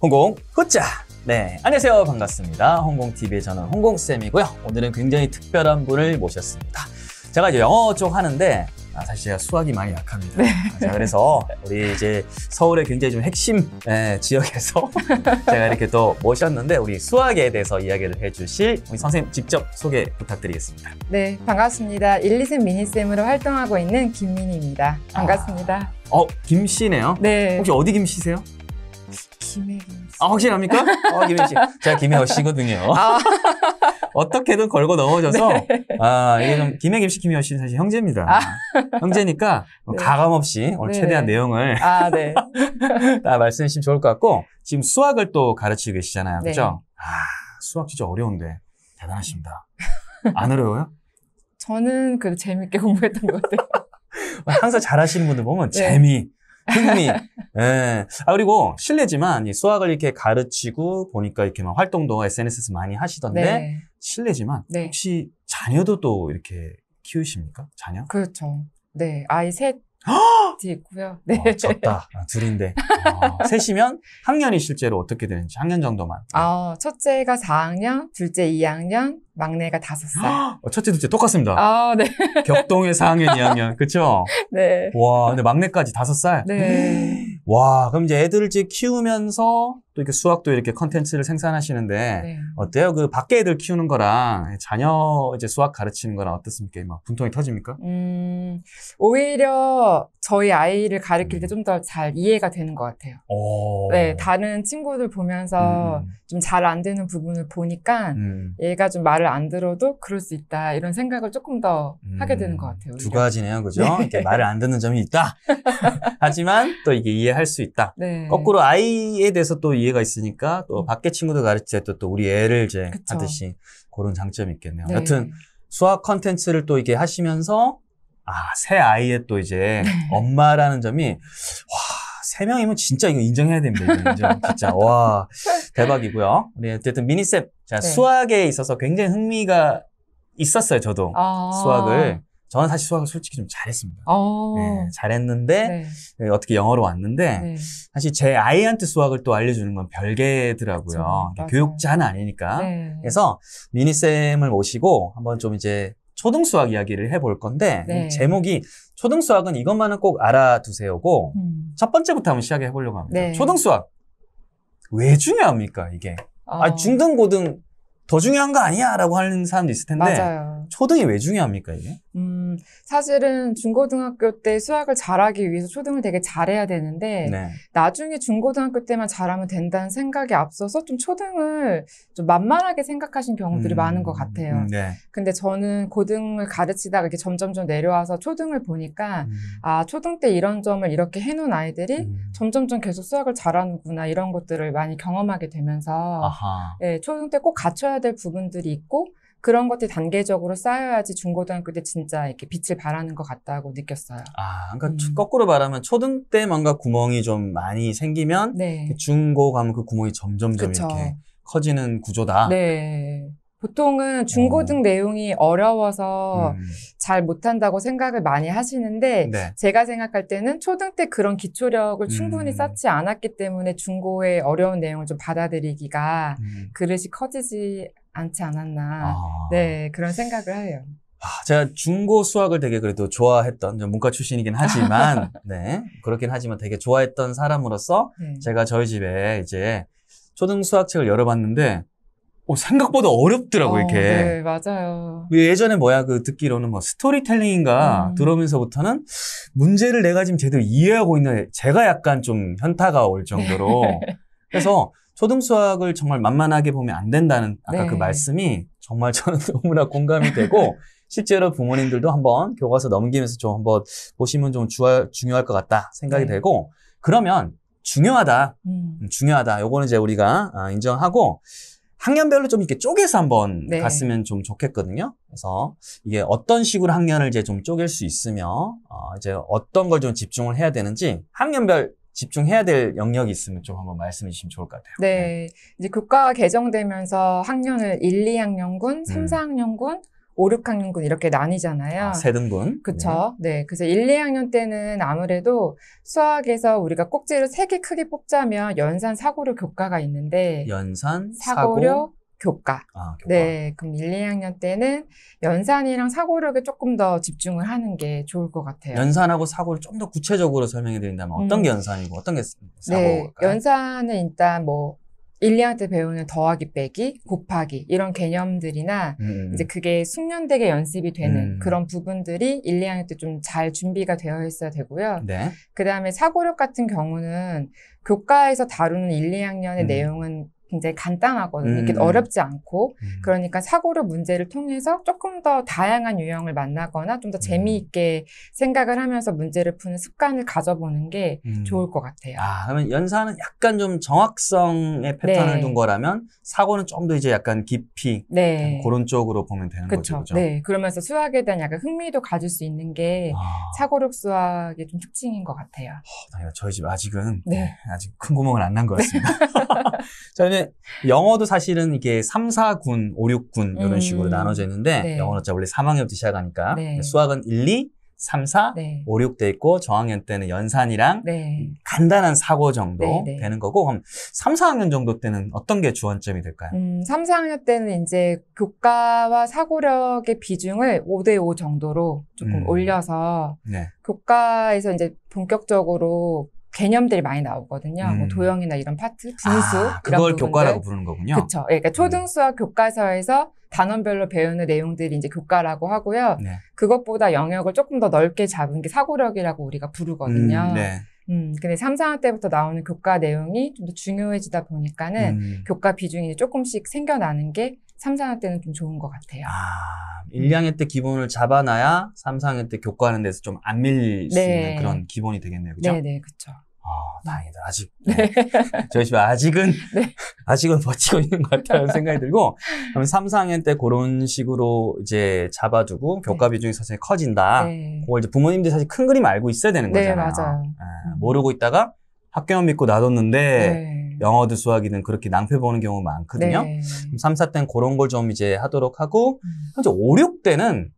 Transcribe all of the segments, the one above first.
홍공 후자 네 안녕하세요 반갑습니다 홍공TV의 저는 홍공쌤이고요 오늘은 굉장히 특별한 분을 모셨습니다 제가 이제 영어 쪽 하는데 아, 사실 제가 수학이 많이 약합니다 네. 아, 자, 그래서 우리 이제 서울의 굉장히 좀 핵심 에, 네, 지역에서 제가 이렇게 또 모셨는데 우리 수학에 대해서 이야기를 해주실 우리 선생님 직접 소개 부탁드리겠습니다 네 반갑습니다 1, 2쌤 미니쌤으로 활동하고 있는 김민희입니다 반갑습니다 아, 어 김씨네요 네 혹시 어디 김씨세요? 김혜경 씨. 아, 확실합니까? 어, 김혜경 씨. 제가 김혜경 씨거든요. 아. 어떻게든 걸고 넘어져서, 네. 아, 김혜경 씨, 김혜경 씨는 사실 형제입니다. 아. 형제니까 뭐 네. 가감 없이 오늘 네. 최대한 내용을. 아, 네. 다 말씀해 주시면 좋을 것 같고, 지금 수학을 또 가르치고 계시잖아요. 네. 그죠? 아, 수학 진짜 어려운데, 대단하십니다. 안 어려워요? 저는 그래도 재밌게 공부했던 것 같아요. 항상 잘하시는 분들 보면 네. 재미, 흥미. 예. 아, 그리고 실례지만 이 수학을 이렇게 가르치고 보니까 이렇게 막 활동도 SNS에서 많이 하시던데 네. 실례지만 네. 혹시 자녀도 또 이렇게 키우십니까? 자녀? 그렇죠. 네. 아이 셋 콘서 있고요. 어, 네. 어, 적다. 아, 둘인데. 어, 셋이면 학년이 실제로 어떻게 되는지 학년 정도만. 아, 첫째가 4학년, 둘째 2학년, 막내가 5살. 어, 첫째, 둘째 똑같습니다. 아, 네. 격동의 4학년, 2학년. 그쵸? 네. 와, 근데 막내까지 5살? 네. 와, 그럼 이제 애들을 이제 키우면서 또 이렇게 수학도 이렇게 컨텐츠를 생산하시는데 네. 어때요? 그 밖에 애들 키우는 거랑 자녀 이제 수학 가르치는 거랑 어떻습니까? 막 분통이 터집니까? 음, 오히려 저희 아이를 가르칠 때 좀 더잘 음. 이해가 되는 것 같아요. 오. 어. 네, 다른 친구들 보면서 음. 좀잘 안 되는 부분을 보니까 음. 얘가 좀 말을 안 들어도 그럴 수 있다 이런 생각을 조금 더 음. 하게 되는 음. 것 같아요. 두 가지네요, 그죠? 네. 이렇게 말을 안 듣는 점이 있다. 하지만 또 이게 이해할 수 있다. 네. 거꾸로 아이에 대해서 또 이해가 있으니까 또 음. 밖에 친구들 가르칠 때 또 우리 애를 이제 그쵸. 하듯이 그런 장점이 있겠네요. 네. 여튼 수학 컨텐츠를 또 이게 하시면서 아, 새 아이의 또 이제 네. 엄마라는 점이, 와, 세 명이면 진짜 이거 인정해야 됩니다. 인정. 진짜. 와, 대박이고요. 우리 어쨌든 미니셉. 자, 네. 수학에 있어서 굉장히 흥미가 있었어요, 저도. 아 수학을. 저는 사실 수학을 솔직히 좀 잘했습니다. 아. 네, 잘했는데 네. 네. 어떻게 영어로 왔는데 네. 사실 제 아이한테 수학을 또 알려주는 건 별개더라고요. 그렇죠. 교육자는 아니니까. 네. 그래서 미니 쌤을 모시고 한번 좀 이제 초등수학 이야기를 해볼 건데 네. 제목이 초등수학은 이것만은 꼭 알아두세요고 음. 첫 번째부터 한번 시작해 보려고 합니다. 네. 초등수학 왜 중요합니까 이게? 어. 아 중등 고등 더 중요한 거 아니야 라고 하는 사람도 있을 텐데 맞아요. 초등이 왜 중요합니까 이게? 음, 사실은 중고등학교 때 수학을 잘하기 위해서 초등을 되게 잘해야 되는데 네. 나중에 중고등학교 때만 잘하면 된다는 생각에 앞서서 좀 초등을 좀 만만하게 생각하신 경우들이 음, 많은 것 같아요. 음, 네. 근데 저는 고등을 가르치다가 이렇게 점점점 내려와서 초등을 보니까 음. 아 초등 때 이런 점을 이렇게 해놓은 아이들이 음. 점점점 계속 수학을 잘하는구나 이런 것들을 많이 경험하게 되면서 예, 초등 때 꼭 갖춰야 쌓야될 부분들이 있고 그런 것들이 단계적으로 쌓여야지 중고등학교 때 진짜 이렇게 빛을 발하는 것 같다고 느꼈어요. 아, 그러니까 음. 거꾸로 말하면 초등 때 뭔가 구멍이 좀 많이 생기면 네. 중고 가면 그 구멍이 점점점 그쵸. 이렇게 커지는 구조다. 네. 보통은 어. 중고등 어. 내용이 어려워서 음. 잘 못한다고 생각을 많이 하시는데 네. 제가 생각할 때는 초등 때 그런 기초력을 충분히 음. 쌓지 않았기 때문에 중고의 어려운 내용을 좀 받아들이기가 음. 그릇이 커지지 않지 않았나 아. 네 그런 생각을 해요. 아, 제가 중고 수학을 되게 그래도 좋아했던 문과 출신이긴 하지만 네 그렇긴 하지만 되게 좋아했던 사람으로서 네. 제가 저희 집에 이제 초등 수학책을 열어봤는데 어, 생각보다 어렵더라고 요 어, 이렇게. 네, 맞아요. 그 예전에 뭐야 그 듣기로는 뭐 스토리텔링인가 음. 들어오면서부터는 문제를 내가 지금 제대로 이해하고 있는 제가 약간 좀 현타가 올 정도로. 그래서 초등 수학을 정말 만만하게 보면 안 된다는 아까 그 네. 그 말씀이 정말 저는 너무나 공감이 되고 실제로 부모님들도 한번 교과서 넘기면서 좀 한번 보시면 좀 주하, 중요할 것 같다 생각이 네. 되고 그러면 중요하다, 음. 음 중요하다. 요거는 이제 우리가 아, 인정하고 학년별로 좀 이렇게 쪼개서 한번 네. 갔으면 좀 좋겠거든요. 그래서 이게 어떤 식으로 학년을 이제 좀 쪼갤 수 있으며 어, 이제 어떤 걸 좀 집중을 해야 되는지 학년별 집중해야 될 영역이 있으면 좀 한번 말씀해 주시면 좋을 것 같아요. 네. 네. 이제 국가가 개정되면서 학년을 1, 2학년군, 3, 4학년군, 오, 6학년군 이렇게 나뉘잖아요. 아, 세 등분. 그렇죠. 네. 네. 그래서 일, 이학년 때는 아무래도 수학에서 우리가 꼭지를 3개 크게 뽑자면 연산, 사고류, 교과가 있는데 연산, 사고류, 사고, 교과. 아, 교과. 네. 그럼 일, 이학년 때는 연산이랑 사고력에 조금 더 집중을 하는 게 좋을 것 같아요. 연산하고 사고를 좀 더 구체적으로 설명해 드린다면 어떤 음. 게 연산이고 어떤 게 네, 사고일까요? 네. 연산은 일단 뭐 1, 2학년 때 배우는 더하기 빼기, 곱하기 이런 개념들이나 음. 이제 그게 숙련되게 연습이 되는 음. 그런 부분들이 1, 2학년 때 좀 잘 준비가 되어 있어야 되고요. 네. 그다음에 사고력 같은 경우는 교과에서 다루는 1, 2학년의 음. 내용은 굉장히 간단하거든요. 이게 음, 음. 어렵지 않고 음. 그러니까 사고력 문제를 통해서 조금 더 다양한 유형을 만나거나 좀더 음. 재미있게 생각을 하면서 문제를 푸는 습관을 가져보는 게 음. 좋을 것 같아요. 아, 그러면 연산은 약간 좀 정확성의 패턴을 네. 둔 거라면 사고는 좀 더 이제 약간 깊이 네. 그런 쪽으로 보면 되는 그쵸? 거죠. 그렇죠. 네. 그러면서 수학에 대한 약간 흥미도 가질 수 있는 게 아. 사고력 수학의 좀 특징인 것 같아요. 어, 저희 집 아직은 네. 아직 큰 구멍은 안 난 것 같습니다. 저는 그다 영어도 사실은 이게 3, 4군, 5, 6군 이런 음. 식으로 나눠져 있는데 네. 영어는 원래 3학년부터 시작하니까 네. 네 수학은 1, 2, 3, 4, 네. 5, 6 돼 있고 저학년 때는 연산이랑 네. 간단한 사고 정도 네, 네. 되는 거고 그럼 3, 4학년 정도 때는 어떤 게 주안점이 될까요? 음, 3, 4학년 때는 이제 교과와 사고력의 비중을 5대 5 정도로 조금 음. 올려서 네. 교과에서 이제 본격적으로 개념들이 많이 나오거든요. 뭐 음. 뭐 도형이나 이런 파트, 아, 분수 아, 그걸 부분 교과라고 부르는 거군요. 그렇죠. 예, 그러니까 음. 초등수학 음. 교과서에서 단원별로 배우는 내용들이 이제 교과라고 하고요. 네. 그것보다 영역을 조금 더 넓게 잡은 게 사고력이라고 우리가 부르거든요. 음, 네. 음, 근데 3, 4학년 때부터 나오는 교과 내용이 좀 더 중요해지다 보니까는 음. 교과 비중이 조금씩 생겨나는 게 삼상회 때는 좀 좋은 것 같아요. 아, 1, 2학때 기본을 잡아놔야 3, 4학때 교과하는 데서 좀 안 밀릴 수 네. 있는 그런 기본이 되겠네요. 그죠? 네네, 네, 그쵸. 아, 다행이다. 아직. 네. 뭐, 저희 집 아직은, 네. 아직은 버티고 있는 것 같다는 생각이 들고, 그러 3, 4학년 때 그런 식으로 이제 잡아두고 네. 교과 비중이 사실 커진다. 네. 그걸 이제 부모님들이 사실 큰 그림 알고 있어야 되는 거잖아요. 네, 맞아요. 아, 모르고 있다가 학교만 믿고 놔뒀는데, 영어도 수학이든 그렇게 낭패 보는 경우 가 많거든요. 네. 3, 4대는 그런 걸 좀 이제 하도록 하고 현재 5, 6대는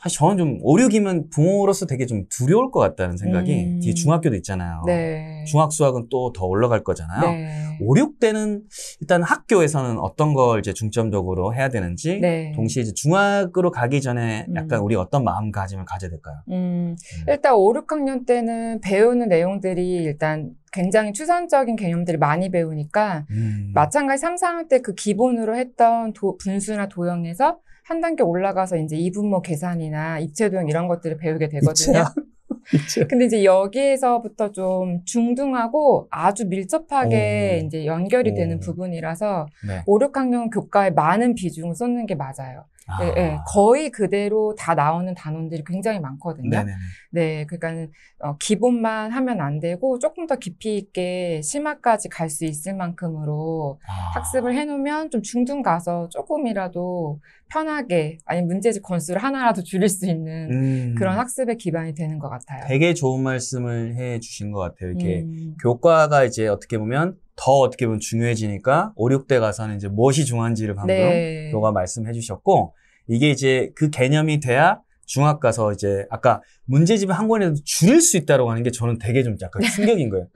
사실 저는 좀 5, 6이면 부모로서 되게 좀 두려울 것 같다는 생각이 음. 뒤에 중학교도 있잖아요. 네. 중학 수학은 또 더 올라갈 거잖아요. 네. 5, 6때는 일단 학교에서는 어떤 걸 이제 중점적으로 해야 되는지 네. 동시에 이제 중학으로 가기 전에 음. 약간 음. 우리 어떤 마음가짐을 가져야 될까요? 음. 음. 일단 5, 6학년 때는 배우는 내용들이 일단 굉장히 추상적인 개념들을 많이 배우니까 음. 마찬가지 3, 4학년 때 그 기본으로 했던 도, 분수나 도형에서 한 단계 올라가서 이제 이분모 계산이나 입체도형 이런 것들을 배우게 되거든요. 근데 이제 여기에서부터 좀 중등하고 아주 밀접하게 오. 이제 연결이 오. 되는 부분이라서 네. 5, 6학년 교과에 많은 비중을 쏟는 게 맞아요. 아. 예, 예, 아. 거의 그대로 다 나오는 단원들이 굉장히 많거든요. 네네네. 네, 그러니까 어, 기본만 하면 안 되고 조금 더 깊이 있게 심화까지 갈 수 있을 만큼으로 아. 학습을 해놓으면 좀 중등 가서 조금이라도 편하게 아니 문제집 건수를 하나라도 줄일 수 있는 음. 그런 학습의 기반이 되는 것 같아요. 되게 좋은 말씀을 해 주신 것 같아요. 이렇게 음. 교과가 이제 어떻게 보면 더 어떻게 보면 중요해지니까 5, 6대 가서는 이제 무엇이 중요한지를 방금 네. 너가 말씀해 주셨고 이게 이제 그 개념이 돼야 중학 가서 이제 아까 문제집을 한 권에도 줄일 수 있다라고 하는 게 저는 되게 좀 약간 네. 충격인 거예요.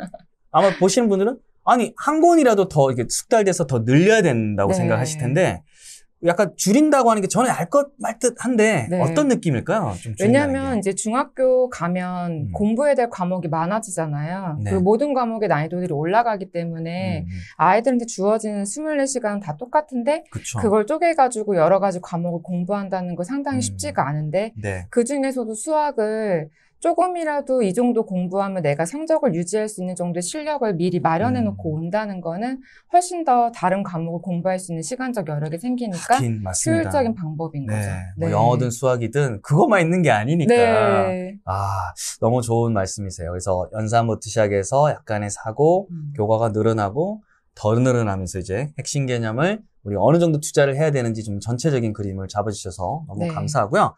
아마 보시는 분들은 아니 한 권이라도 더 이렇게 숙달돼서 더 늘려야 된다고 네. 생각하실 텐데 약간 줄인다고 하는 게 저는 알 것 말 듯 한데 네. 어떤 느낌일까요? 왜냐하면 이제 중학교 가면 음. 공부해야 될 과목이 많아지잖아요. 네. 그 모든 과목의 난이도들이 올라가기 때문에 음. 음. 아이들한테 주어지는 24시간 다 똑같은데 그쵸. 그걸 쪼개가지고 여러 가지 과목을 공부한다는 거 상당히 음. 쉽지가 않은데 네. 그 중에서도 수학을 조금이라도 이 정도 공부하면 내가 성적을 유지할 수 있는 정도의 실력을 미리 마련해 놓고 음. 온다는 거는 훨씬 더 다른 과목을 공부할 수 있는 시간적 여력이 생기니까 하긴, 효율적인 방법인 네, 거죠. 뭐 네. 뭐 영어든 수학이든 그것만 있는 게 아니니까. 네. 아, 너무 좋은 말씀이세요. 그래서 연산부터 시작해서 약간의 사고, 음. 교과가 늘어나고 더 늘어나면서 이제 핵심 개념을 우리 어느 정도 투자를 해야 되는지 좀 전체적인 그림을 잡아주셔서 너무 네. 감사하고요.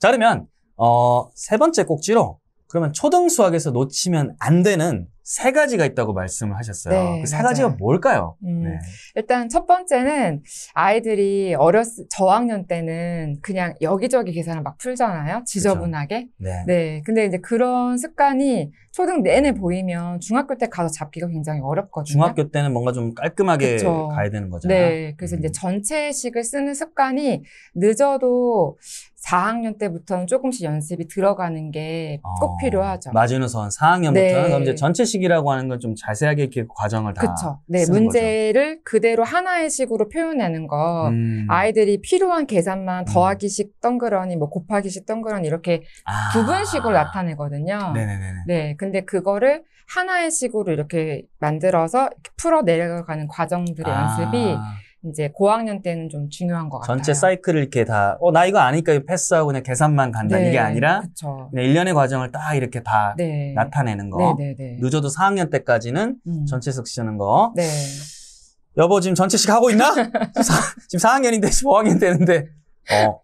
자, 그러면 어, 세 번째 꼭지로 그러면 초등 수학에서 놓치면 안 되는 세 가지가 있다고 말씀을 하셨어요. 네, 그세 가지가 뭘까요? 음, 네. 일단 첫 번째는 아이들이 어렸 저학년 때는 그냥 여기저기 계산을 막 풀잖아요. 지저분하게. 네. 네. 근데 이제 그런 습관이 초등 내내 보이면 중학교 때 가서 잡기가 굉장히 어렵거든요. 중학교 때는 뭔가 좀 깔끔하게 그쵸. 가야 되는 거잖아요. 네. 그래서 음. 이제 전체식을 쓰는 습관이 늦어도 4학년 때부터는 조금씩 연습이 들어가는 게꼭 어, 필요하죠. 마지노선 4학년부터는 네. 이제 전체 식이라고 하는 건 좀 자세하게 이렇게 과정을 다 그쵸. 네, 문제를 거죠. 그대로 하나의 식으로 표현하는 거. 음. 아이들이 필요한 계산만 음. 더하기식 덩그러니 뭐 곱하기식 덩그러니 이렇게 아. 부분식으로 나타내거든요. 네네네. 네, 근데 그거를 하나의 식으로 이렇게 만들어서 이렇게 풀어 내려가는 과정들의 아. 연습이 이제 고학년 때는 좀 중요한 것 같아요. 전체 사이클을 이렇게 다, 어, 나 이거 아니까 패스하고 그냥 계산만 간다. 네, 이게 아니라, 그쵸. 그냥 1년의 과정을 딱 이렇게 다 네. 나타내는 거. 네, 늦어도 4학년 때까지는 음. 전체식 쓰는 거. 네. 여보, 지금 전체식 하고 있나? 지금 4학년인데, 5학년 되는데. 어, 어,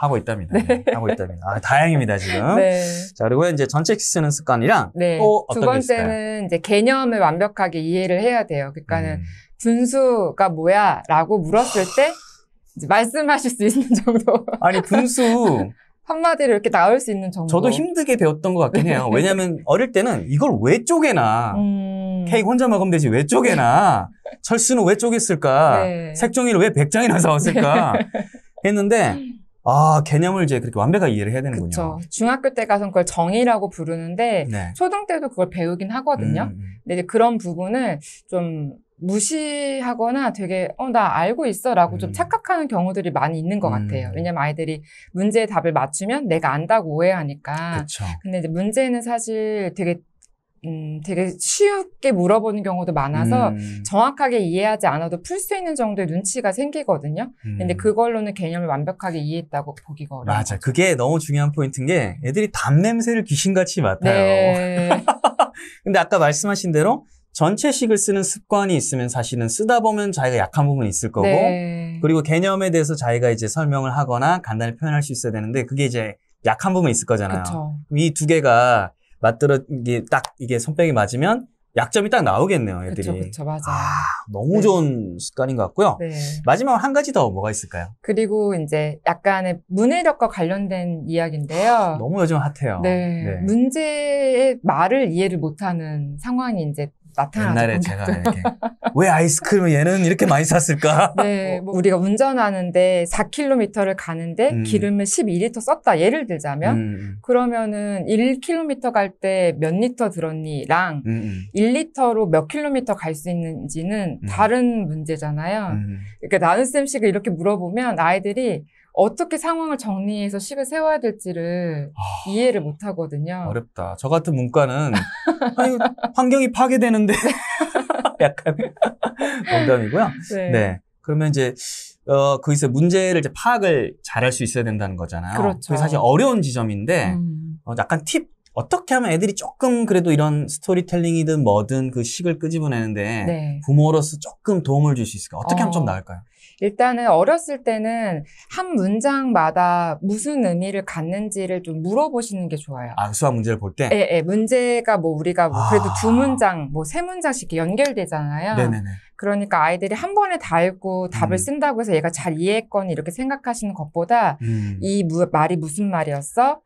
하고 있답니다. 네. 네, 하고 있답니다. 아, 다행입니다, 지금. 네. 자, 그리고 이제 전체 쓰는 습관이랑 또 어떤 두 번째는 이제 개념을 완벽하게 이해를 해야 돼요. 그러니까는 음. 분수가 뭐야? 라고 물었을 때 말씀하실 수 있는 정도. 아니, 분수. 한마디로 이렇게 나올 수 있는 정도. 저도 힘들게 배웠던 것 같긴 해요. 네. 왜냐하면 어릴 때는 이걸 왜 쪼개나. 음... 케이크 혼자 먹으면 되지 왜 쪼개나. 네. 철수는 왜 쪼갰을까. 네. 색종이를 왜 100장이나 사왔을까. 했는데 아 개념을 이제 그렇게 완벽하게 이해를 해야 되는군요. 그렇죠. 중학교 때 가서 는 그걸 정의라고 부르는데 네. 초등 때도 그걸 배우긴 하거든요. 음, 음. 음. 근데 이제 그런 부분을 좀 무시하거나 되게 어 나 알고 있어라고 음. 좀 착각하는 경우들이 많이 있는 것 같아요. 음. 왜냐면 아이들이 문제의 답을 맞추면 내가 안다고 오해하니까. 그쵸. 근데 이제 문제는 사실 되게 음, 되게 쉽게 물어보는 경우도 많아서 음. 정확하게 이해하지 않아도 풀 수 있는 정도의 눈치가 생기거든요. 음. 근데 그걸로는 개념을 완벽하게 이해했다고 보기가 어려워요. 맞아. 거죠. 그게 너무 중요한 포인트인 게 애들이 담 냄새를 귀신같이 맡아요. 네. 근데 아까 말씀하신 대로 전체식을 쓰는 습관이 있으면 사실은 쓰다 보면 자기가 약한 부분이 있을 거고 네. 그리고 개념에 대해서 자기가 이제 설명을 하거나 간단히 표현할 수 있어야 되는데 그게 이제 약한 부분이 있을 거잖아요. 이 두 개가 맞들어 이게 딱 이게 손뼉이 맞으면 약점이 딱 나오겠네요, 애들이. 그렇죠, 맞아 아, 너무 네. 좋은 습관인 것 같고요. 네. 마지막으로 한 가지 더 뭐가 있을까요? 그리고 이제 약간의 문해력과 관련된 이야기인데요. 아, 너무 요즘 핫해요. 네. 네. 문제의 말을 이해를 못하는 상황이 이제 나타나죠. 옛날에 제가 이렇게 왜 아이스크림을 얘는 이렇게 많이 샀을까? 네, 뭐, 뭐 우리가 운전하는데 4km를 가는데 음. 기름을 12리터 썼다. 예를 들자면 음. 음. 그러면은 1km 갈 때 몇 리터 들었니랑 음. 1리터로 음. 몇 킬로미터 갈 수 있는지는 음. 다른 문제잖아요. 그러니까 나눗셈식을 이렇게 물어보면 아이들이 어떻게 상황을 정리해서 식을 세워야 될지를 아, 이해를 못 하거든요. 어렵다. 저 같은 문과는 아니, 환경이 파괴되는데 약간 농담이고요. 네. 네. 그러면 이제 어, 거기서 그 문제를 이제 파악을 잘 할 수 있어야 된다는 거잖아요. 그렇죠. 그게 사실 어려운 지점인데 음. 어, 약간 팁 어떻게 하면 애들이 조금 그래도 이런 스토리텔링이든 뭐든 그 식을 끄집어내는데 네. 부모로서 조금 도움을 줄 수 있을까? 어떻게 하면 좀 어. 나을까요? 일단은 어렸을 때는 한 문장마다 무슨 의미를 갖는지를 좀 물어보시는 게 좋아요. 아, 수학 문제를 볼 때? 예, 예. 문제가 뭐 우리가 뭐 그래도 아... 두 문장, 뭐 세 문장씩 연결되잖아요. 네네네. 그러니까 아이들이 한 번에 다 읽고 답을 음. 쓴다고 해서 얘가 잘 이해했거니 이렇게 생각하시는 것보다 음. 이 무, 말이 무슨 말이었어?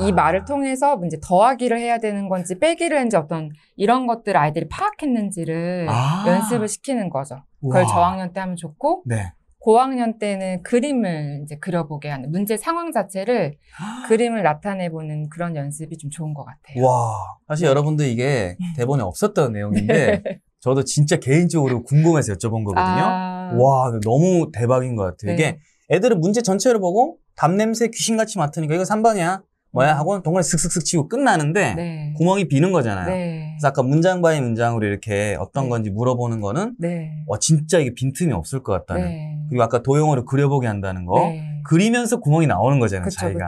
이 아. 말을 통해서 이제 더하기를 해야 되는 건지 빼기를 했는지 어떤 이런 것들 아이들이 파악했는지를 아~ 연습을 시키는 거죠. 그걸 우와. 저학년 때 하면 좋고 네. 고학년 때는 그림을 이제 그려보게 하는 문제 상황 자체를 아. 그림을 나타내보는 그런 연습이 좀 좋은 것 같아요. 와, 사실 네. 여러분들 이게 음. 대본에 없었던 내용인데 네. 저도 진짜 개인적으로 궁금해서 여쭤본 거거든요. 아... 와, 너무 대박인 것 같아요. 네. 이게 애들은 문제 전체를 보고 담냄새 귀신같이 맡으니까 이거 3번이야. 뭐야 하고 동그라 슥슥슥 치고 끝나는데 네. 구멍이 비는 거잖아요. 네. 그래서 아까 문장 바이 문장으로 이렇게 어떤 네. 건지 물어보는 거는 와 네. 어, 진짜 이게 빈틈이 없을 것 같다는 네. 그리고 아까 도형으로 그려보게 한다는 거 네. 그리면서 구멍이 나오는 거잖아요 그쵸, 자기가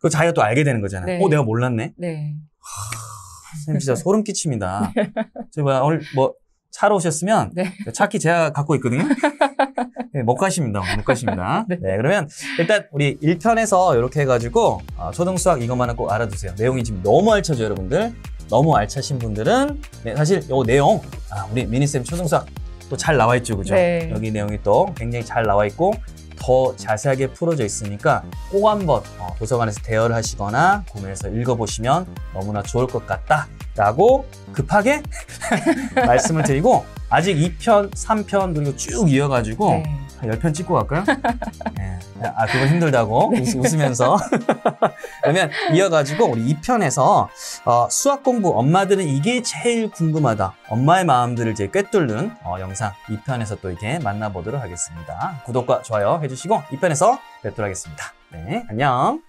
그 자기가 또 알게 되는 거잖아요. 어 내가 몰랐네. 네. 하, 진짜 소름 끼칩니다. 제가 오늘 뭐 차로 오셨으면 네. 그 차키 제가 갖고 있거든요. 네, 못 가십니다. 못 가십니다. 네. 네. 그러면 일단 우리 1편에서 이렇게 해가지고 어, 초등수학 이것만은 꼭 알아두세요. 내용이 지금 너무 알차죠, 여러분들? 너무 알차신 분들은 네, 사실 이 내용 아, 우리 미니쌤 초등수학 또 잘 나와 있죠, 그죠? 네. 여기 내용이 또 굉장히 잘 나와 있고 더 자세하게 풀어져 있으니까 꼭 한번 어, 도서관에서 대여를 하시거나 구매해서 읽어보시면 너무나 좋을 것 같다. 라고 급하게 말씀을 드리고 아직 2편, 3편 그리고 쭉 이어가지고 네. 한 10편 찍고 갈까요? 네. 아 그건 힘들다고 네. 웃, 으면서 그러면 이어가지고 우리 2편에서 어, 수학 공부 엄마들은 이게 제일 궁금하다 엄마의 마음들을 이제 꿰뚫는 어, 영상 2편에서 또 이렇게 만나보도록 하겠습니다 구독과 좋아요 해주시고 2편에서 뵙도록 하겠습니다 네 안녕